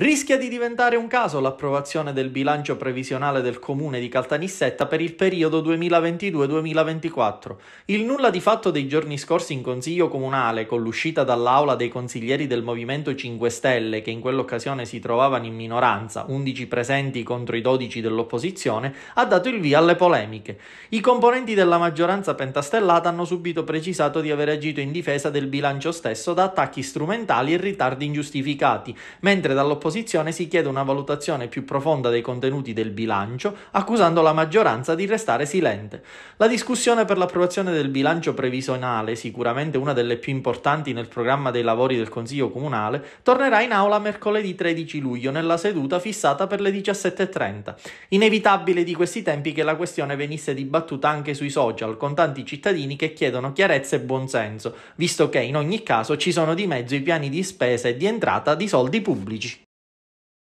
Rischia di diventare un caso l'approvazione del bilancio previsionale del comune di Caltanissetta per il periodo 2022-2024. Il nulla di fatto dei giorni scorsi in consiglio comunale, con l'uscita dall'aula dei consiglieri del Movimento 5 Stelle, che in quell'occasione si trovavano in minoranza, 11 presenti contro i 12 dell'opposizione, ha dato il via alle polemiche. I componenti della maggioranza pentastellata hanno subito precisato di aver agito in difesa del bilancio stesso da attacchi strumentali e ritardi ingiustificati, mentre dall'opposizione opposizione si chiede una valutazione più profonda dei contenuti del bilancio, accusando la maggioranza di restare silente. La discussione per l'approvazione del bilancio previsionale, sicuramente una delle più importanti nel programma dei lavori del Consiglio Comunale, tornerà in aula mercoledì 13 luglio nella seduta fissata per le 17.30. Inevitabile di questi tempi che la questione venisse dibattuta anche sui social, con tanti cittadini che chiedono chiarezza e buonsenso, visto che in ogni caso ci sono di mezzo i piani di spesa e di entrata di soldi pubblici.